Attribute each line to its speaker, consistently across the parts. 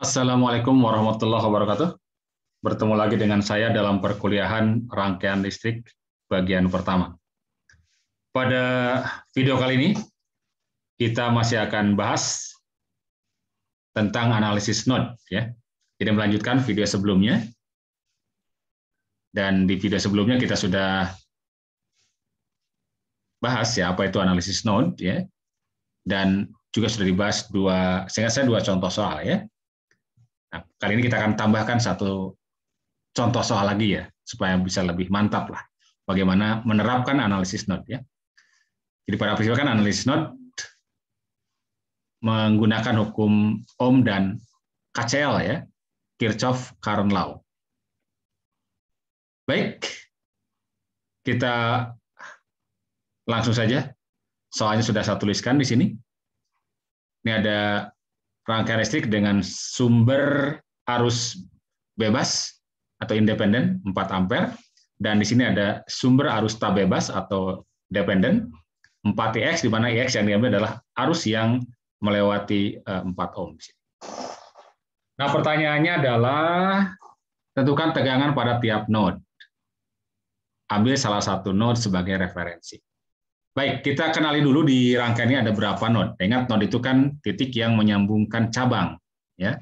Speaker 1: Assalamualaikum warahmatullahi wabarakatuh. Bertemu lagi dengan saya dalam perkuliahan rangkaian listrik bagian pertama. Pada video kali ini, kita masih akan bahas tentang analisis node. Ya. Jadi melanjutkan video sebelumnya. Dan di video sebelumnya kita sudah bahas ya apa itu analisis node ya. Dan juga sudah dibahas dua, sehingga saya dua contoh soal ya Nah, kali ini kita akan tambahkan satu contoh soal lagi ya, supaya bisa lebih mantap lah bagaimana menerapkan analisis node ya. Jadi pada prinsipnya kan analisis node menggunakan hukum Ohm dan KCL ya, Kirchhoff Current Law. Baik, kita langsung saja. Soalnya sudah saya tuliskan di sini. Ini ada rangkaian listrik dengan sumber arus bebas atau independen 4 ampere dan di sini ada sumber arus tak bebas atau dependen 4 IX di mana IX yang diambil adalah arus yang melewati 4 eh, ohm. Nah, pertanyaannya adalah tentukan tegangan pada tiap node. Ambil salah satu node sebagai referensi. Baik, kita kenali dulu di ini ada berapa node. Ingat node itu kan titik yang menyambungkan cabang, ya.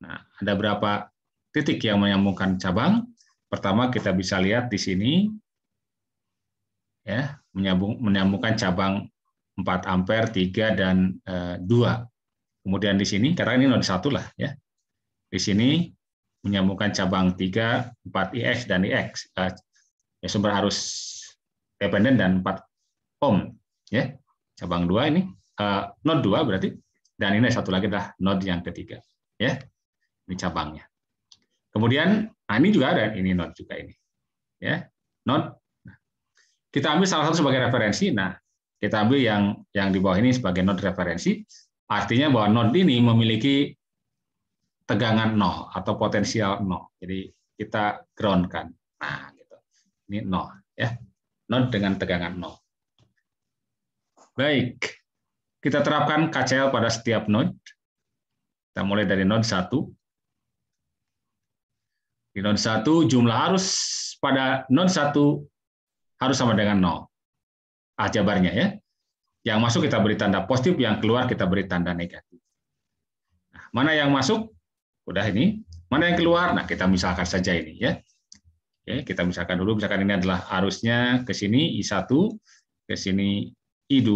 Speaker 1: Nah, ada berapa titik yang menyambungkan cabang? Pertama kita bisa lihat di sini ya, menyambung menyambungkan cabang 4 ampere, 3 dan e, eh, 2. Kemudian di sini karena ini node 1 lah ya. Di sini menyambungkan cabang 3, 4 IX dan IX. E, eh, ya sumber arus dependen dan 4 ohm ya cabang dua ini uh, node dua berarti dan ini satu lagi dah node yang ketiga ya ini cabangnya kemudian nah ini juga dan ini node juga ini ya node nah, kita ambil salah satu sebagai referensi nah kita ambil yang yang di bawah ini sebagai node referensi artinya bahwa node ini memiliki tegangan nol atau potensial nol jadi kita groundkan nah gitu ini nol ya non dengan tegangan nol. Baik, kita terapkan KCL pada setiap node. Kita mulai dari node 1. Di node 1 jumlah arus pada node 1 harus sama dengan nol. A ah, jabarnya ya. Yang masuk kita beri tanda positif, yang keluar kita beri tanda negatif. Nah, mana yang masuk? Udah ini. Mana yang keluar? Nah, kita misalkan saja ini ya. Oke, kita misalkan dulu. Misalkan ini adalah arusnya ke sini I1, ke sini I2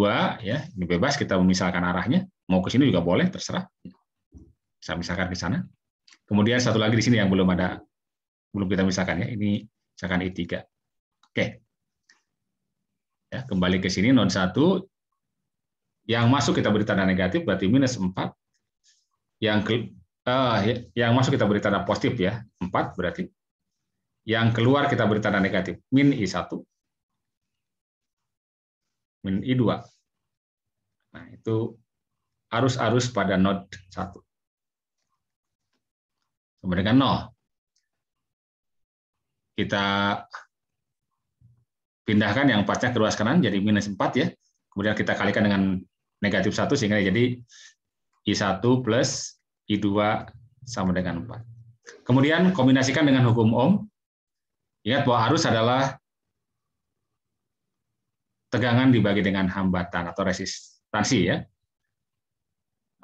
Speaker 1: ya. Ini bebas kita memisalkan arahnya. Mau ke sini juga boleh, terserah. Saya misalkan ke sana. Kemudian satu lagi di sini yang belum ada belum kita misalkan ya. Ini misalkan I3. Oke. Ya, kembali ke sini non 1 yang masuk kita beri tanda negatif berarti minus 4. Yang ke, uh, yang masuk kita beri tanda positif ya, 4 berarti yang keluar kita beri tanda negatif. Min I1, min I2. Nah, itu arus-arus pada node 1. Sama dengan 0. Kita pindahkan yang 4 ke ruas kanan jadi minus 4 ya. Kemudian kita kalikan dengan negatif 1 sehingga jadi I1 plus I2 sama dengan 4. Kemudian kombinasikan dengan hukum Ohm. Ingat bahwa arus adalah tegangan dibagi dengan hambatan atau resistansi ya.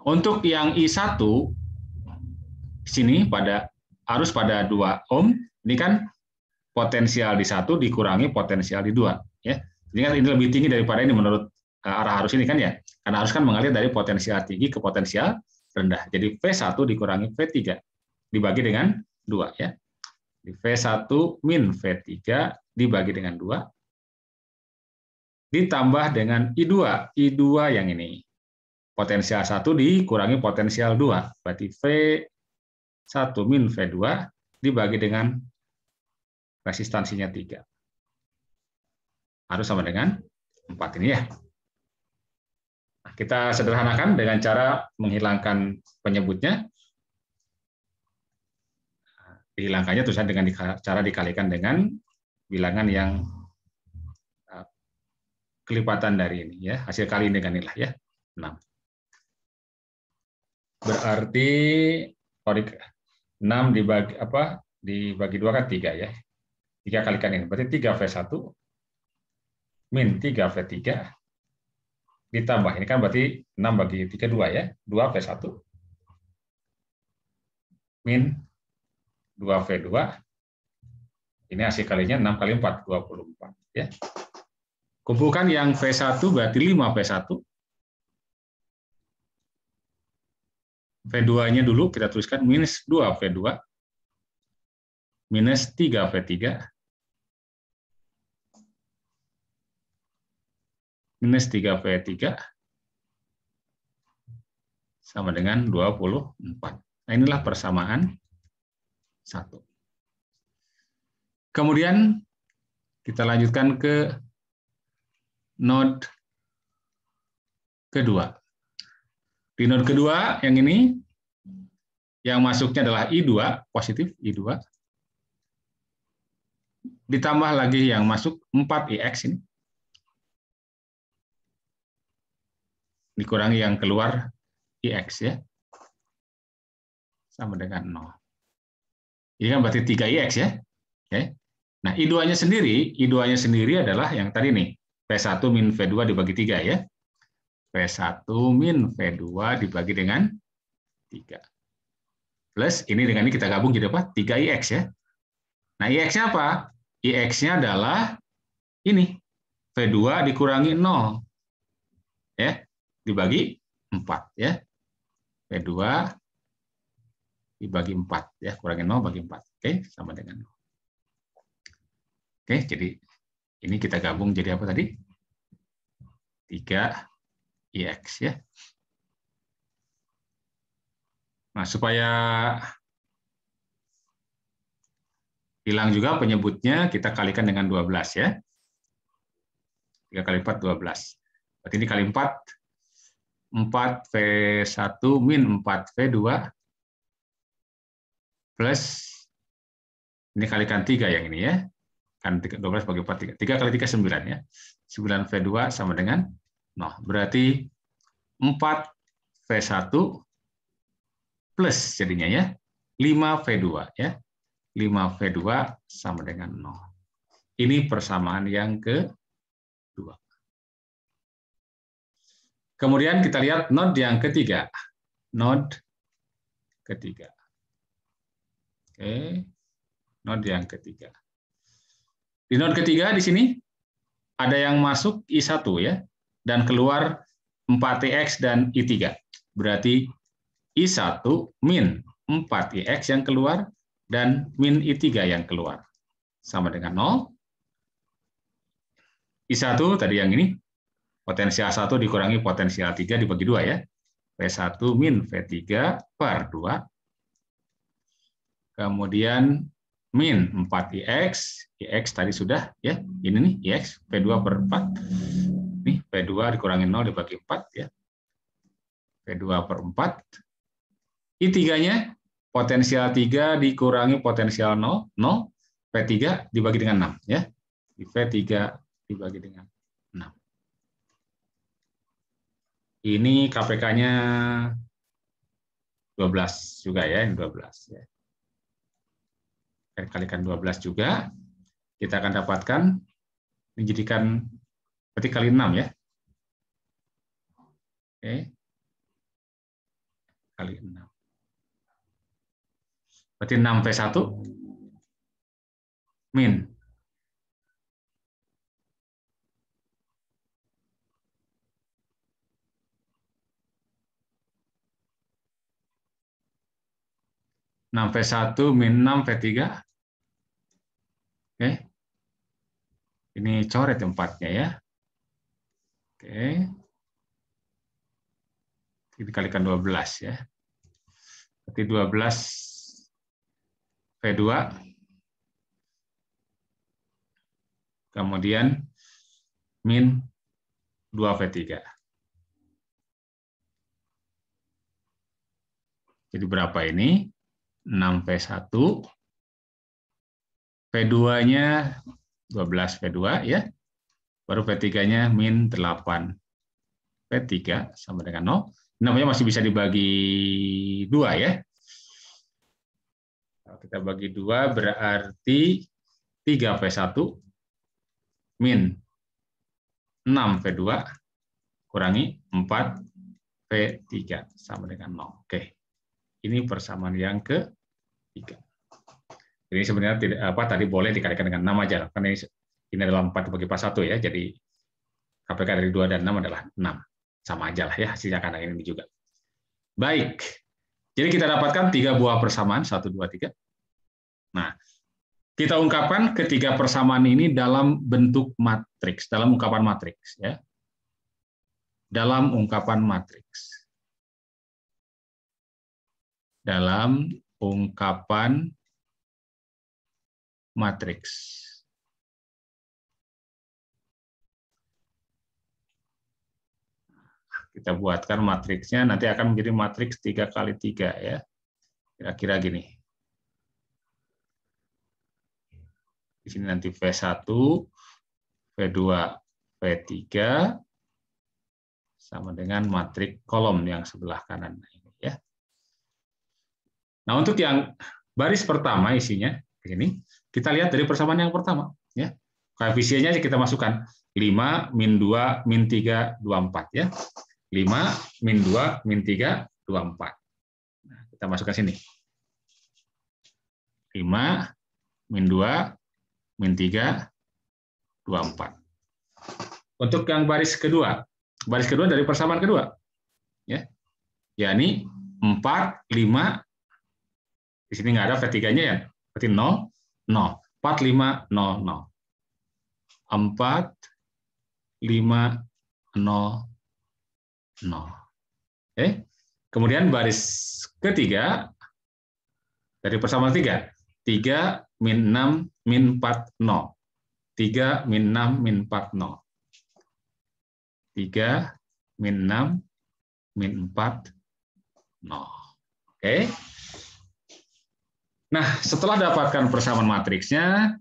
Speaker 1: Untuk yang I1 sini pada arus pada 2 ohm ini kan potensial di satu dikurangi potensial di dua ya. Jadi ini lebih tinggi daripada ini menurut eh, arah arus ini kan ya. Karena arus kan mengalir dari potensial tinggi ke potensial rendah. Jadi V1 dikurangi V3 dibagi dengan dua ya. Jadi V1 min V3 dibagi dengan 2, ditambah dengan I2, I2 yang ini. Potensial 1 dikurangi potensial 2, berarti V1 min V2 dibagi dengan resistansinya 3. Harus sama dengan 4 ini ya. Kita sederhanakan dengan cara menghilangkan penyebutnya dihilangkannya tulisan dengan cara dikalikan dengan bilangan yang uh, kelipatan dari ini ya hasil kali dengan nilai ya 6 berarti kodik 6 dibagi apa dibagi dua kan tiga ya tiga kalikan ini berarti 3 v 1 min 3 v 3 ditambah ini kan berarti 6 bagi 3 2 ya 2 v 1 min 2V2. Ini AC kalinya 6 kali 4, 24. Ya. Kumpulkan yang V1 berarti 5V1. V2-nya dulu kita tuliskan minus 2V2 minus 3V3 minus 3V3 sama dengan 24. Nah, inilah persamaan satu. Kemudian kita lanjutkan ke node kedua. Di node kedua yang ini yang masuknya adalah I2 positif I2 ditambah lagi yang masuk 4IX ini dikurangi yang keluar IX ya sama dengan 0. Ini iya kan berarti 3IX ya. Oke. Nah, I2-nya sendiri, I2-nya sendiri adalah yang tadi nih, v 1 ya. min V2 dibagi 3 ya. v 1 min V2 dibagi dengan 3. Plus ini dengan ini kita gabung jadi apa? 3IX ya. Nah, IX-nya apa? IX-nya adalah ini, V2 dikurangi 0. Ya, dibagi 4 ya. V2 dibagi 4 ya kurangin 0 bagi 4 oke okay? sama dengan 0 oke jadi ini kita gabung jadi apa tadi 3 ix ya nah supaya hilang juga penyebutnya kita kalikan dengan 12 ya 3 kali 4 12 berarti ini kali 4 4 V1 min 4 V2 plus ini kalikan tiga yang ini ya. Kan 12 bagi 4, 3. 3 kali tiga sembilan ya. sembilan v dua sama dengan 0. Berarti empat v satu plus jadinya ya. lima v dua ya. lima v dua sama dengan 0. Ini persamaan yang ke dua Kemudian kita lihat node yang ketiga. Node ketiga. Oke. Node yang ketiga. Di node ketiga di sini ada yang masuk I1 ya dan keluar 4X dan I3. Berarti I1 min 4X yang keluar dan min I3 yang keluar. Sama dengan 0. I1 tadi yang ini, potensial 1 dikurangi potensial 3 dibagi 2 ya. V1 min V3 per 2 Kemudian min 4ix, ix tadi sudah ya, ini nih ix P2 per 4. Nih P2 dikurangi 0 dibagi 4 ya. P2 per 4. I3-nya potensial 3 dikurangi potensial 0, 0. P3 dibagi dengan 6 ya. P3 dibagi dengan 6. Ini KPK-nya 12 juga ya, 12 ya kalikan 12 juga, kita akan dapatkan menjadikan berarti kali 6 ya. Oke. Kali 6. Berarti 6 P1 min 6 V1 min 6 V3. Oke. Ini coret tempatnya ya. Oke. Dikalikan 12 ya. Berarti 12 V2. Kemudian min 2 V3. Jadi berapa ini? 6 V1. V2-nya 12 V2 ya. Baru V3-nya min 8 P3 sama dengan 0. Namanya masih bisa dibagi 2 ya. Kalau kita bagi 2 berarti 3P1 min 6P2 kurangi 4P3 sama dengan 0. Oke. Okay. Ini persamaan yang ke tiga. Jadi sebenarnya tidak apa tadi boleh dikalikan dengan enam aja karena ini, ini adalah empat bagi pas satu ya. Jadi KPK dari dua dan enam adalah enam. Sama aja lah ya hasilnya karena ini juga. Baik. Jadi kita dapatkan tiga buah persamaan satu dua tiga. Nah, kita ungkapkan ketiga persamaan ini dalam bentuk matriks, dalam ungkapan matriks ya. Dalam ungkapan matriks dalam ungkapan matriks. Kita buatkan matriksnya nanti akan menjadi matriks 3 kali 3 ya. Kira-kira gini. Di sini nanti V1, V2, V3 sama dengan matriks kolom yang sebelah kanan ini ya. Nah, untuk yang baris pertama isinya begini, kita lihat dari persamaan yang pertama ya. Koefisiennya kita masukkan 5 min 2 min 3 24 ya. 5 min 2 min 3 24. Nah, kita masukkan sini. 5 min 2 min 3 24. Untuk yang baris kedua, baris kedua dari persamaan kedua. Ya. yakni 4 5 di sini nggak ada V3-nya ya, berarti 0, 0. 4, 5, 0, 0. 4, 5, 0, 0. Oke. Kemudian baris ketiga, dari persamaan 3, 3, min 6, min 4, 0. 3, min 6, min 4, 0. 3, min 6, min 4, 0. Oke. Okay. Nah, setelah dapatkan persamaan matriksnya,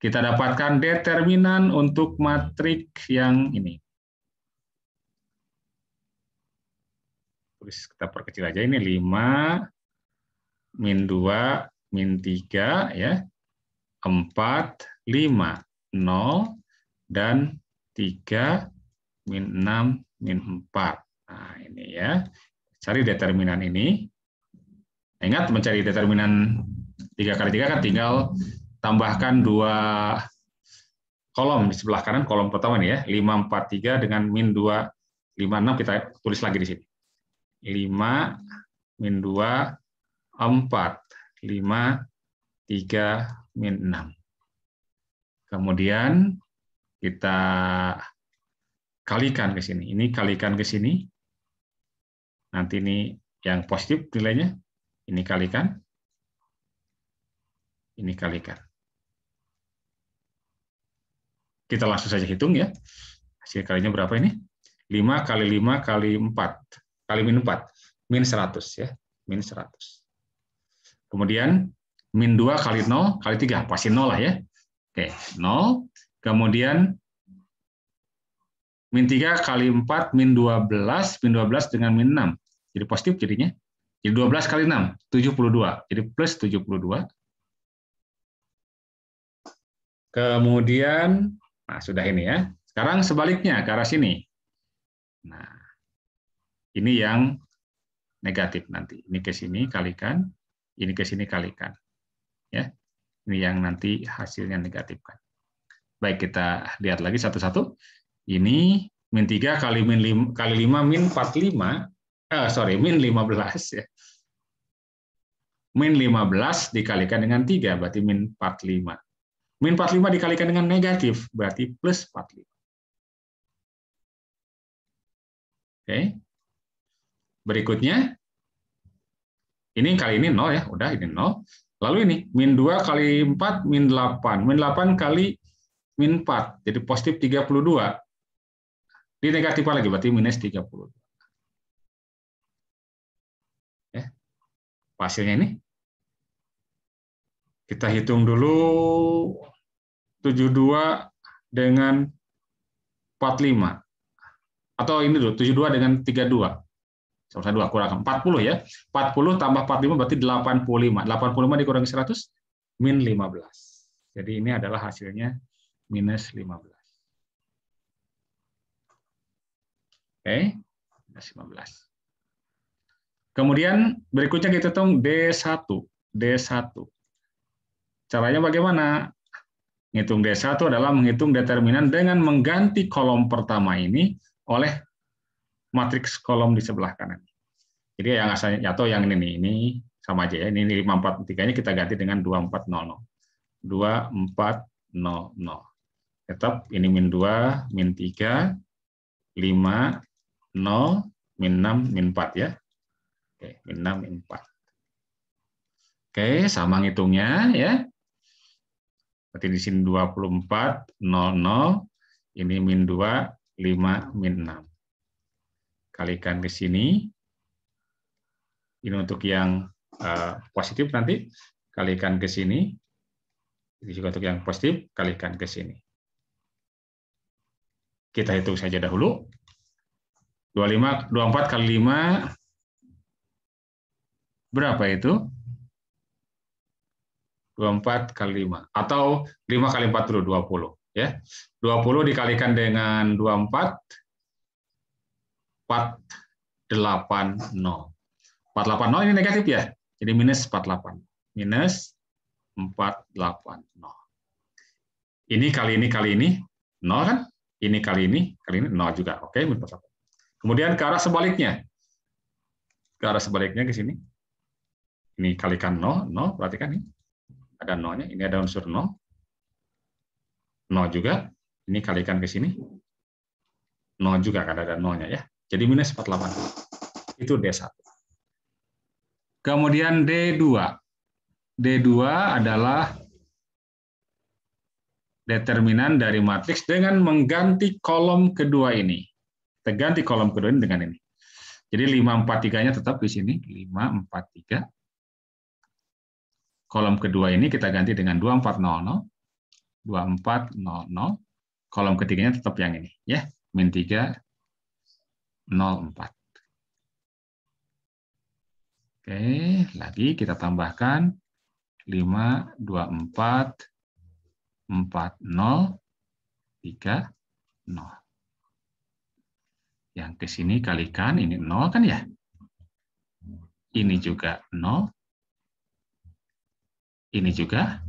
Speaker 1: kita dapatkan determinan untuk matriks yang ini. Terus kita perkecil aja ini 5 min 2 min 3 ya. 4 5 0 dan 3 min 6 min 4. Nah, ini ya. Cari determinan ini. Ingat mencari determinan Tiga kali tiga kan tinggal tambahkan dua kolom di sebelah kanan kolom pertama ini ya 543 dengan min 2 56 kita tulis lagi di sini 5 min 2 4 5 3 min 6 kemudian kita kalikan ke sini ini kalikan ke sini nanti ini yang positif nilainya ini kalikan ini kalikan. Kita langsung saja hitung ya. Hasil kalinya berapa ini? 5 kali 5 kali 4. Kali min 4. Min 100 ya. Min 100. Kemudian min 2 kali 0 kali 3. Pasti 0 lah ya. Oke, 0. Kemudian min 3 kali 4 min 12. Min 12 dengan min 6. Jadi positif jadinya. Jadi 12 kali 6, 72. Jadi plus 72. Kemudian, nah sudah ini ya. Sekarang sebaliknya ke arah sini. Nah, ini yang negatif nanti. Ini ke sini kalikan, ini ke sini kalikan. Ya. Ini yang nanti hasilnya negatifkan. Baik, kita lihat lagi satu-satu. Ini min 3 kali min 5, kali 5 min 45 eh, sorry, min 15 ya. Min 15 dikalikan dengan 3, berarti min 45. Min 45 dikalikan dengan negatif, berarti plus 45. Oke. Berikutnya, ini kali ini 0 ya, udah ini 0. Lalu ini, min 2 kali 4, min 8. Min 8 kali min 4, jadi positif 32. Di negatif lagi, berarti minus 32. Ya. Hasilnya ini kita hitung dulu 72 dengan 45. Atau ini dulu, 72 dengan 32. Sama 2 kurang 40 ya. 40 tambah 45 berarti 85. 85 dikurangi 100 min 15. Jadi ini adalah hasilnya minus 15. Oke, okay. minus 15. Kemudian berikutnya kita hitung D1. D1. Caranya bagaimana? Menghitung D1 adalah menghitung determinan dengan mengganti kolom pertama ini oleh matriks kolom di sebelah kanan. Jadi yang asalnya atau yang ini nih, ini sama aja ya. Ini 543-nya kita ganti dengan 2400. 2400. Tetap ini min 2, min 3, 5, 0, min 6, min 4 ya. Oke, min 6, min 4. Oke, sama ngitungnya ya. Berarti di sini 24, 0, 0. Ini min 2, 5, min 6. Kalikan ke sini. Ini untuk yang uh, positif nanti. Kalikan ke sini. Ini juga untuk yang positif, kalikan ke sini. Kita hitung saja dahulu. 25, 24 kali 5, berapa itu? 24 kali 5 atau 5 kali dulu 20 ya. 20 dikalikan dengan 24 480. 480 ini negatif ya. Jadi minus 48. Minus 480. Ini kali ini kali ini 0 kan? Ini kali ini kali ini 0 juga. Oke, minus Kemudian ke arah sebaliknya. Ke arah sebaliknya ke sini. Ini kalikan 0, 0, perhatikan ini ada nolnya, ini ada unsur nol. Nol juga, ini kalikan ke sini. Nol juga karena ada nolnya ya. Jadi minus 48. Itu D1. Kemudian D2. D2 adalah determinan dari matriks dengan mengganti kolom kedua ini. Kita ganti kolom kedua ini dengan ini. Jadi 543 nya tetap di sini. 543 Kolom kedua ini kita ganti dengan 2400, 2400. Kolom ketiganya tetap yang ini, ya, min 3, 04. Oke, lagi kita tambahkan 5, 4, 4, 0, 3, 0. Yang ke sini kalikan, ini 0 kan ya? Ini juga 0, ini juga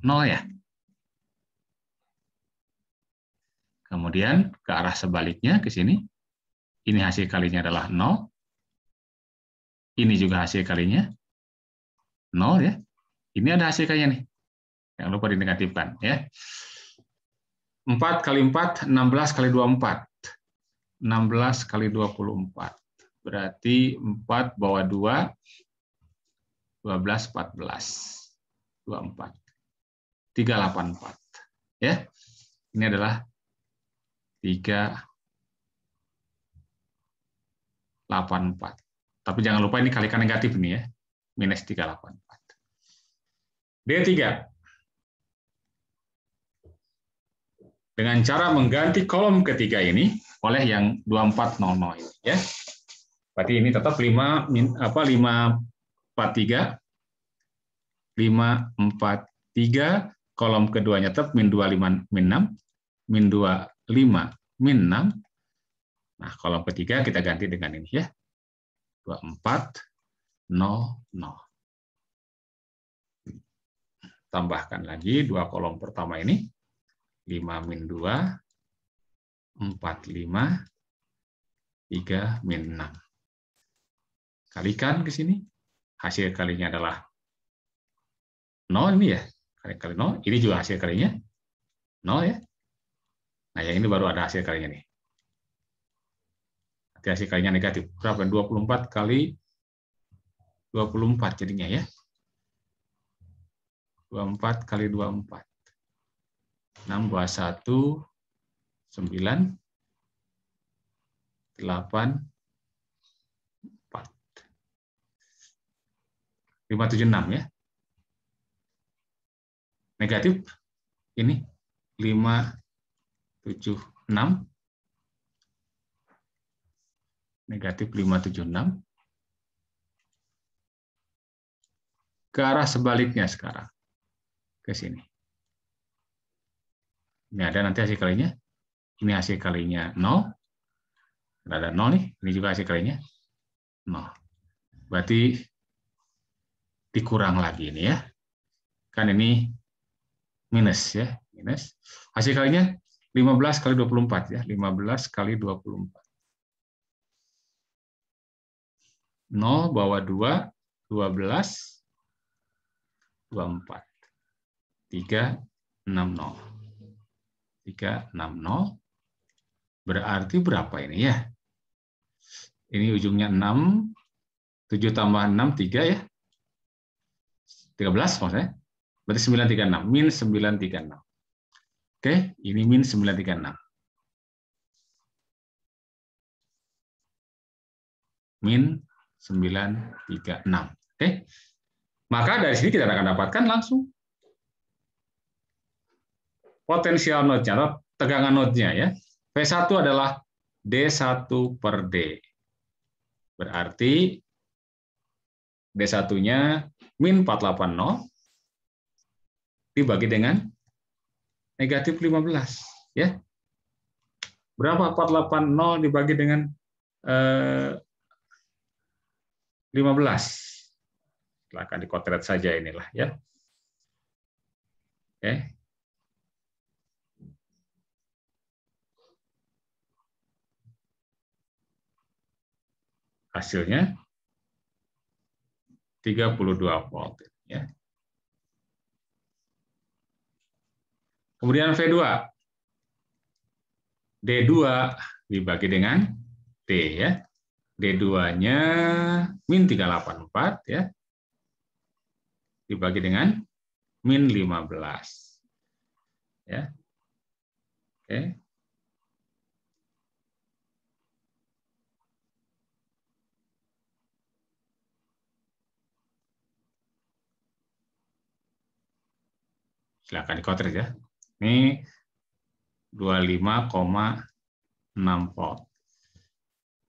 Speaker 1: 0 ya. Kemudian ke arah sebaliknya ke sini. Ini hasil kalinya adalah 0. Ini juga hasil kalinya 0 ya. Ini ada hasil kalinya nih. Jangan lupa dinegatifkan ya. 4 kali 4, 16 kali 24. 16 kali 24. Berarti 4 bawa 2, 12, 14. 24. 384. Ya. Ini adalah 3 84. Tapi jangan lupa ini kalikan negatif nih ya. Minus 384. D3. Dengan cara mengganti kolom ketiga ini oleh yang 2400 ini ya. Berarti ini tetap 5 apa 543 5, 4, 3, kolom keduanya tetap min 2, 5, min 6, min 2, 5, min 6. Nah, kolom ketiga kita ganti dengan ini ya. 2, 4, 0, 0. Tambahkan lagi dua kolom pertama ini. 5 min 2, 4, 5, 3 min 6. Kalikan ke sini. Hasil kalinya adalah 0 ini ya, kali kali 0. Ini juga hasil kalinya 0 ya. Nah, yang ini baru ada hasil kalinya nih. Nanti hasil kalinya negatif. Berapa? 24 kali 24 jadinya ya. 24 kali 24. 6 buah 1, 9, 8, 4. 576 ya negatif ini 5 7 6 negatif 5 7 6 ke arah sebaliknya sekarang ke sini. Ini ada nanti hasil kalinya. Ini hasil kalinya 0. Ada 0 nih. Ini juga hasil kalinya 0. Berarti dikurang lagi ini ya. Kan ini minus ya, minus. Hasil kalinya 15 kali 24 ya, 15 kali 24. 0 bawa 2, 12, 24. 3, 6, 0. 3, 6, 0. Berarti berapa ini ya? Ini ujungnya 6, 7 tambah 6, 3 ya. 13 maksudnya. Berarti 936, min 936. Oke, ini min 936. Min 936. Oke. Maka dari sini kita akan dapatkan langsung potensial node-nya atau tegangan node-nya ya. V1 adalah D1 per D. Berarti D1-nya min 480 dibagi dengan negatif 15. ya Berapa 480 dibagi dengan eh, 15? Silahkan dikotret saja inilah. ya Oke. Hasilnya 32 volt. Ya. Kemudian V2. D2 dibagi dengan T ya. D2-nya min 384 ya. Dibagi dengan min 15. Ya. Oke. Silakan dikotret ya. Ini 25,6 volt.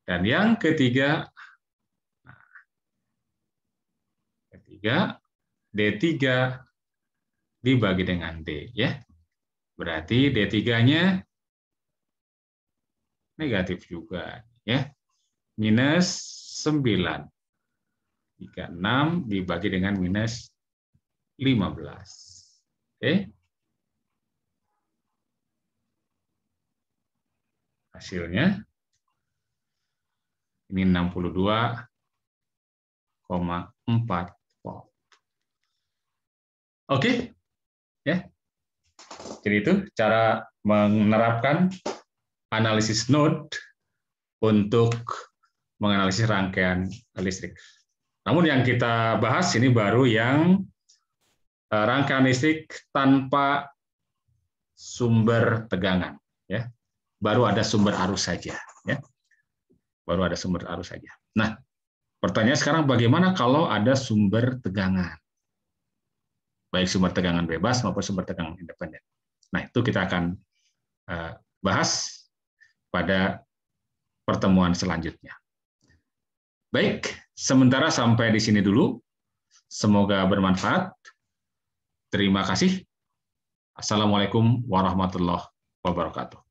Speaker 1: Dan yang ketiga, nah, ketiga D3 dibagi dengan D. ya Berarti D3-nya negatif juga. ya Minus 9. 36 dibagi dengan minus 15. Oke. Okay. hasilnya. Ini 62,4 volt. Oke, ya. Jadi itu cara menerapkan analisis node untuk menganalisis rangkaian listrik. Namun yang kita bahas ini baru yang eh, rangkaian listrik tanpa sumber tegangan. Ya baru ada sumber arus saja. Ya. Baru ada sumber arus saja. Nah, pertanyaan sekarang bagaimana kalau ada sumber tegangan? Baik sumber tegangan bebas maupun sumber tegangan independen. Nah, itu kita akan eh, bahas pada pertemuan selanjutnya. Baik, sementara sampai di sini dulu. Semoga bermanfaat. Terima kasih. Assalamualaikum warahmatullahi wabarakatuh.